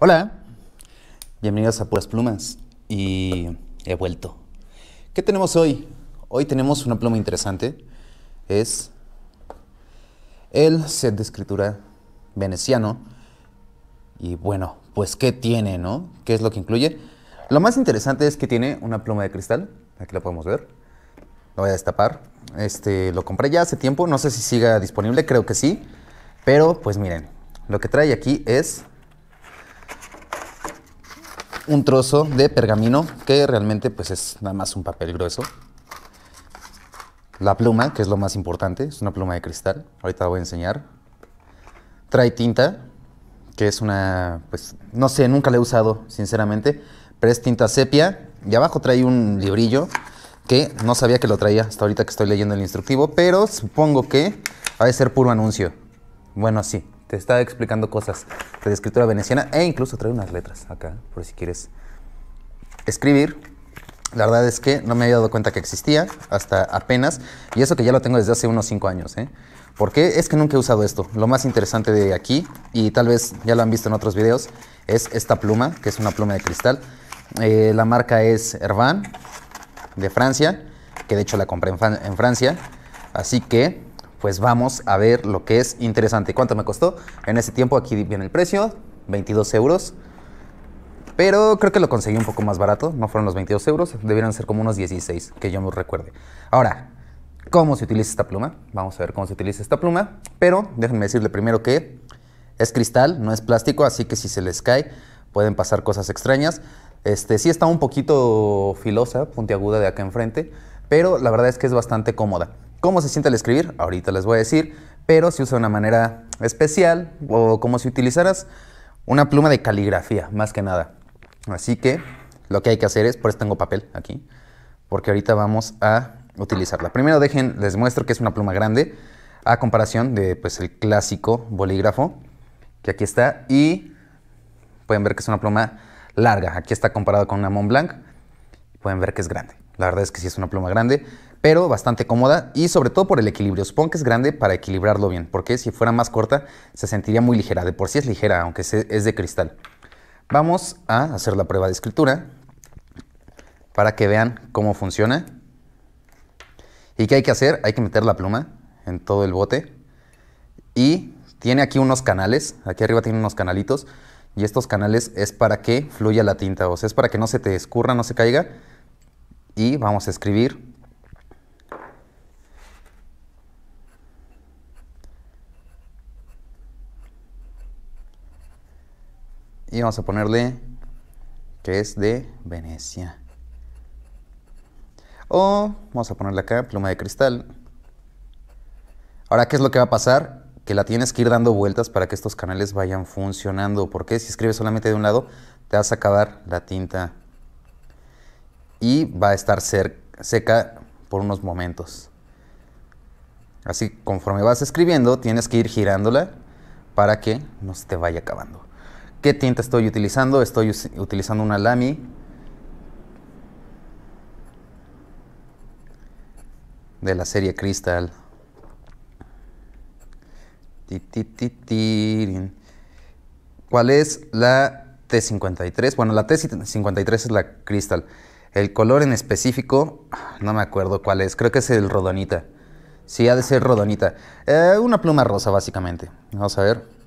Hola, bienvenidos a Puras Plumas y he vuelto. ¿Qué tenemos hoy? Hoy tenemos una pluma interesante. Es el set de escritura veneciano. Y bueno, pues ¿qué tiene, no? ¿Qué es lo que incluye? Lo más interesante es que tiene una pluma de cristal. Aquí la podemos ver. Lo voy a destapar. Este, lo compré ya hace tiempo. No sé si siga disponible. Creo que sí. Pero pues miren, lo que trae aquí es un trozo de pergamino, que realmente pues es nada más un papel grueso. La pluma, que es lo más importante, es una pluma de cristal, ahorita la voy a enseñar. Trae tinta, que es una, pues no sé, nunca la he usado, sinceramente, pero es tinta sepia. Y abajo trae un librillo que no sabía que lo traía hasta ahorita que estoy leyendo el instructivo, pero supongo que va a ser puro anuncio. Bueno, sí, te está explicando cosas de escritura veneciana e incluso trae unas letras acá, por si quieres escribir. La verdad es que no me había dado cuenta que existía hasta apenas, y eso que ya lo tengo desde hace unos 5 años. ¿eh? ¿Por qué? Es que nunca he usado esto. Lo más interesante de aquí, y tal vez ya lo han visto en otros videos, es esta pluma, que es una pluma de cristal. Eh, la marca es Hervan, de Francia, que de hecho la compré en, en Francia. Así que pues vamos a ver lo que es interesante. ¿Cuánto me costó? En ese tiempo aquí viene el precio, 22 euros. Pero creo que lo conseguí un poco más barato, no fueron los 22 euros, debieron ser como unos 16, que yo me recuerde. Ahora, ¿cómo se utiliza esta pluma? Vamos a ver cómo se utiliza esta pluma, pero déjenme decirle primero que es cristal, no es plástico, así que si se les cae pueden pasar cosas extrañas. Este, sí está un poquito filosa, puntiaguda de acá enfrente, pero la verdad es que es bastante cómoda. ¿Cómo se siente al escribir? Ahorita les voy a decir, pero se usa de una manera especial o como si utilizaras una pluma de caligrafía, más que nada. Así que lo que hay que hacer es, por eso tengo papel aquí, porque ahorita vamos a utilizarla. Primero dejen, les muestro que es una pluma grande, a comparación de pues el clásico bolígrafo, que aquí está, y pueden ver que es una pluma larga. Aquí está comparado con una Montblanc, pueden ver que es grande. La verdad es que sí es una pluma grande pero bastante cómoda y sobre todo por el equilibrio. Supongo que es grande para equilibrarlo bien, porque si fuera más corta se sentiría muy ligera. De por sí es ligera, aunque es de cristal. Vamos a hacer la prueba de escritura para que vean cómo funciona. ¿Y qué hay que hacer? Hay que meter la pluma en todo el bote y tiene aquí unos canales, aquí arriba tiene unos canalitos y estos canales es para que fluya la tinta, o sea, es para que no se te escurra, no se caiga y vamos a escribir Y vamos a ponerle que es de Venecia. O vamos a ponerle acá pluma de cristal. Ahora, ¿qué es lo que va a pasar? Que la tienes que ir dando vueltas para que estos canales vayan funcionando. Porque si escribes solamente de un lado, te vas a acabar la tinta. Y va a estar seca por unos momentos. Así, conforme vas escribiendo, tienes que ir girándola para que no se te vaya acabando. ¿Qué tinta estoy utilizando? Estoy utilizando una Lamy. De la serie Crystal. ¿Cuál es la T53? Bueno, la T53 es la Crystal. El color en específico, no me acuerdo cuál es. Creo que es el rodonita. Sí, ha de ser rodonita. Eh, una pluma rosa, básicamente. Vamos a ver.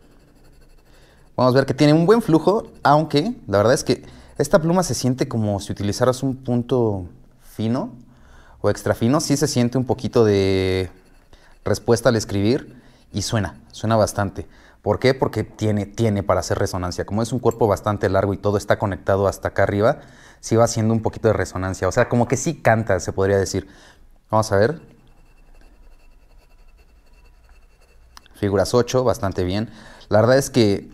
Vamos a ver que tiene un buen flujo, aunque la verdad es que esta pluma se siente como si utilizaras un punto fino o extra fino. Sí se siente un poquito de respuesta al escribir y suena, suena bastante. ¿Por qué? Porque tiene, tiene para hacer resonancia. Como es un cuerpo bastante largo y todo está conectado hasta acá arriba, sí va haciendo un poquito de resonancia. O sea, como que sí canta, se podría decir. Vamos a ver. Figuras 8, bastante bien. La verdad es que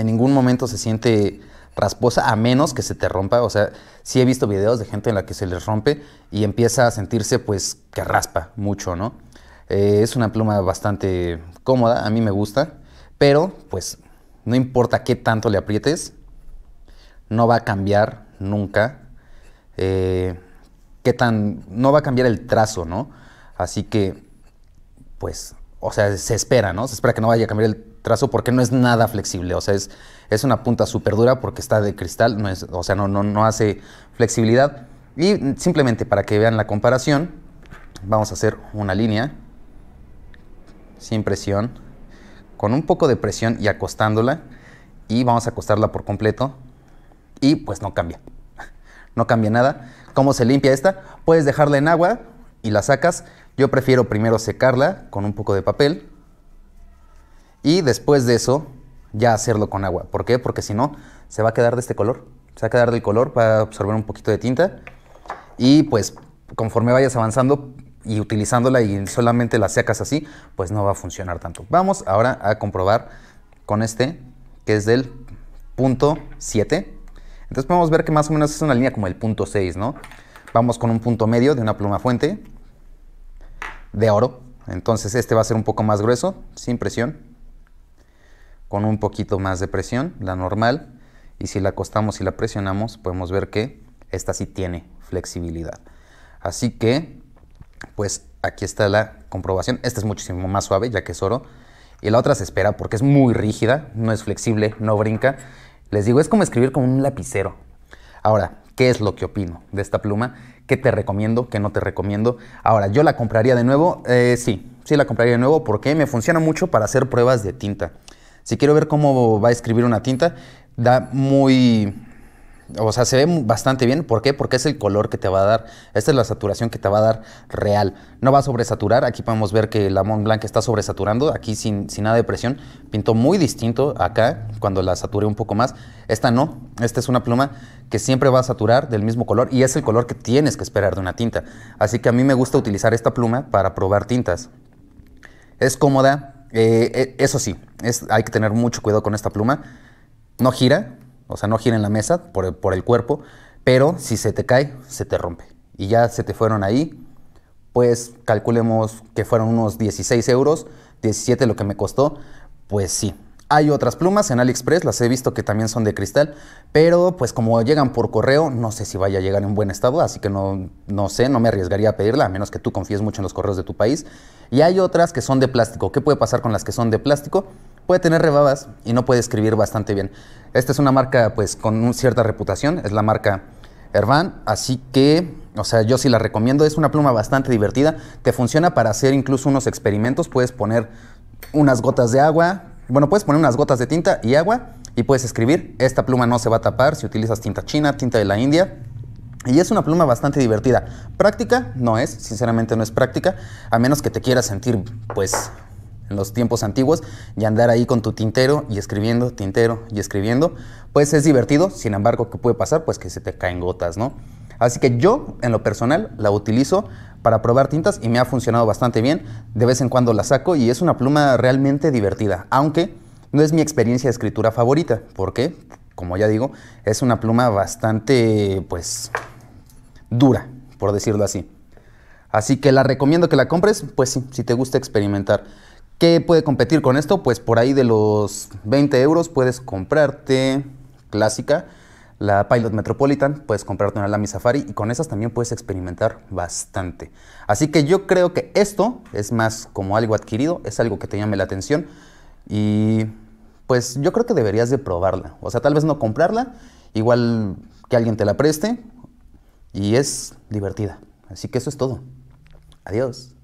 en ningún momento se siente rasposa, a menos que se te rompa. O sea, sí he visto videos de gente en la que se les rompe y empieza a sentirse pues que raspa mucho, ¿no? Eh, es una pluma bastante cómoda, a mí me gusta, pero pues no importa qué tanto le aprietes, no va a cambiar nunca. Eh, qué tan. no va a cambiar el trazo, ¿no? Así que, pues, o sea, se espera, ¿no? Se espera que no vaya a cambiar el trazo porque no es nada flexible, o sea, es, es una punta súper dura porque está de cristal, no es, o sea, no, no, no hace flexibilidad. Y simplemente para que vean la comparación, vamos a hacer una línea sin presión, con un poco de presión y acostándola, y vamos a acostarla por completo, y pues no cambia, no cambia nada. ¿Cómo se limpia esta? Puedes dejarla en agua y la sacas. Yo prefiero primero secarla con un poco de papel y después de eso, ya hacerlo con agua. ¿Por qué? Porque si no, se va a quedar de este color. Se va a quedar del color para absorber un poquito de tinta. Y pues conforme vayas avanzando y utilizándola y solamente la secas así, pues no va a funcionar tanto. Vamos ahora a comprobar con este, que es del punto 7. Entonces podemos ver que más o menos es una línea como el punto 6, ¿no? Vamos con un punto medio de una pluma fuente de oro. Entonces este va a ser un poco más grueso, sin presión con un poquito más de presión, la normal, y si la acostamos y la presionamos, podemos ver que esta sí tiene flexibilidad. Así que, pues aquí está la comprobación. Esta es muchísimo más suave, ya que es oro. Y la otra se espera porque es muy rígida, no es flexible, no brinca. Les digo, es como escribir con un lapicero. Ahora, ¿qué es lo que opino de esta pluma? ¿Qué te recomiendo? ¿Qué no te recomiendo? Ahora, ¿yo la compraría de nuevo? Eh, sí, sí la compraría de nuevo porque me funciona mucho para hacer pruebas de tinta. Si quiero ver cómo va a escribir una tinta, da muy... O sea, se ve bastante bien. ¿Por qué? Porque es el color que te va a dar. Esta es la saturación que te va a dar real. No va a sobresaturar. Aquí podemos ver que la Montblanc Blanc está sobresaturando. Aquí sin, sin nada de presión. Pintó muy distinto acá cuando la saturé un poco más. Esta no. Esta es una pluma que siempre va a saturar del mismo color y es el color que tienes que esperar de una tinta. Así que a mí me gusta utilizar esta pluma para probar tintas. Es cómoda, eh, eh, eso sí, es, hay que tener mucho cuidado con esta pluma. No gira, o sea, no gira en la mesa por el cuerpo, pero si se te cae, se te rompe. Y ya se te fueron ahí, pues calculemos que fueron unos 16 euros, 17 lo que me costó, pues sí, hay otras plumas en AliExpress, las he visto que también son de cristal, pero pues como llegan por correo, no sé si vaya a llegar en buen estado, así que no, no sé, no me arriesgaría a pedirla, a menos que tú confíes mucho en los correos de tu país. Y hay otras que son de plástico. ¿Qué puede pasar con las que son de plástico? Puede tener rebabas y no puede escribir bastante bien. Esta es una marca pues con cierta reputación, es la marca Ervan, así que, o sea, yo sí la recomiendo, es una pluma bastante divertida, te funciona para hacer incluso unos experimentos, puedes poner unas gotas de agua, bueno, puedes poner unas gotas de tinta y agua y puedes escribir. Esta pluma no se va a tapar si utilizas tinta china, tinta de la India. Y es una pluma bastante divertida. Práctica no es, sinceramente no es práctica, a menos que te quieras sentir pues en los tiempos antiguos y andar ahí con tu tintero y escribiendo, tintero y escribiendo, pues es divertido, sin embargo, ¿qué puede pasar? Pues que se te caen gotas, ¿no? Así que yo, en lo personal, la utilizo para probar tintas y me ha funcionado bastante bien. De vez en cuando la saco y es una pluma realmente divertida, aunque no es mi experiencia de escritura favorita, porque, como ya digo, es una pluma bastante, pues, dura, por decirlo así. Así que la recomiendo que la compres, pues sí, si te gusta experimentar. ¿Qué puede competir con esto? Pues por ahí de los 20 euros puedes comprarte clásica la Pilot Metropolitan, puedes comprarte una Lamy Safari y con esas también puedes experimentar bastante. Así que yo creo que esto es más como algo adquirido, es algo que te llame la atención y pues yo creo que deberías de probarla. O sea, tal vez no comprarla, igual que alguien te la preste y es divertida. Así que eso es todo. Adiós.